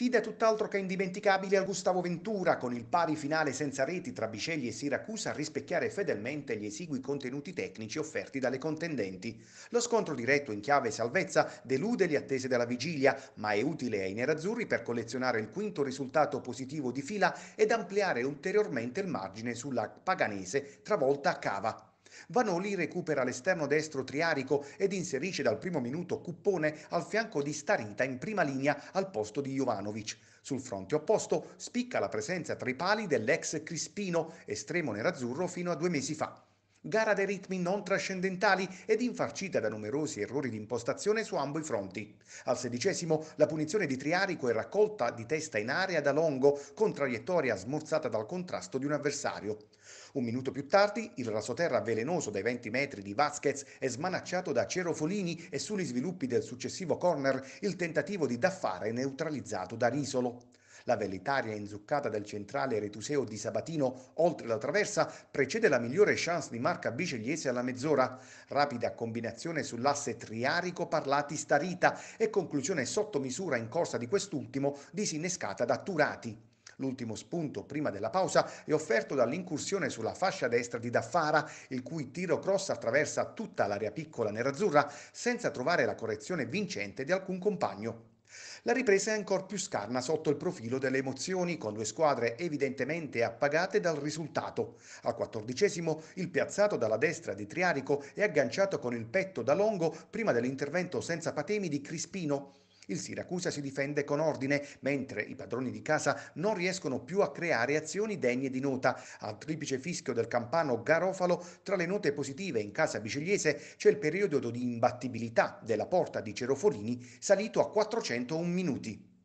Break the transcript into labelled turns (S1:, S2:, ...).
S1: Sfida tutt'altro che indimenticabile al Gustavo Ventura, con il pari finale senza reti tra Bicelli e Siracusa a rispecchiare fedelmente gli esigui contenuti tecnici offerti dalle contendenti. Lo scontro diretto in chiave salvezza delude le attese della vigilia, ma è utile ai nerazzurri per collezionare il quinto risultato positivo di fila ed ampliare ulteriormente il margine sulla paganese travolta a cava. Vanoli recupera l'esterno destro Triarico ed inserisce dal primo minuto Cuppone al fianco di Starita in prima linea al posto di Jovanovic. Sul fronte opposto spicca la presenza tra i pali dell'ex Crispino, estremo nerazzurro fino a due mesi fa gara dei ritmi non trascendentali ed infarcita da numerosi errori di impostazione su ambo i fronti. Al sedicesimo la punizione di Triarico è raccolta di testa in area da Longo con traiettoria smorzata dal contrasto di un avversario. Un minuto più tardi il rasoterra velenoso dai 20 metri di Vasquez è smanacciato da Cero Folini e sugli sviluppi del successivo corner il tentativo di daffare è neutralizzato da Risolo. La velitaria inzuccata del centrale Retuseo di Sabatino oltre la traversa precede la migliore chance di marca bicegliese alla mezz'ora. Rapida combinazione sull'asse triarico Parlati Starita e conclusione sotto misura in corsa di quest'ultimo disinnescata da Turati. L'ultimo spunto prima della pausa è offerto dall'incursione sulla fascia destra di Daffara, il cui tiro cross attraversa tutta l'area piccola nerazzurra senza trovare la correzione vincente di alcun compagno. La ripresa è ancora più scarna sotto il profilo delle emozioni, con due squadre evidentemente appagate dal risultato. Al quattordicesimo il piazzato dalla destra di Triarico è agganciato con il petto da Longo prima dell'intervento senza patemi di Crispino. Il Siracusa si difende con ordine, mentre i padroni di casa non riescono più a creare azioni degne di nota. Al triplice fischio del campano Garofalo, tra le note positive in casa bicigliese c'è il periodo di imbattibilità della porta di Ceroforini salito a 401 minuti.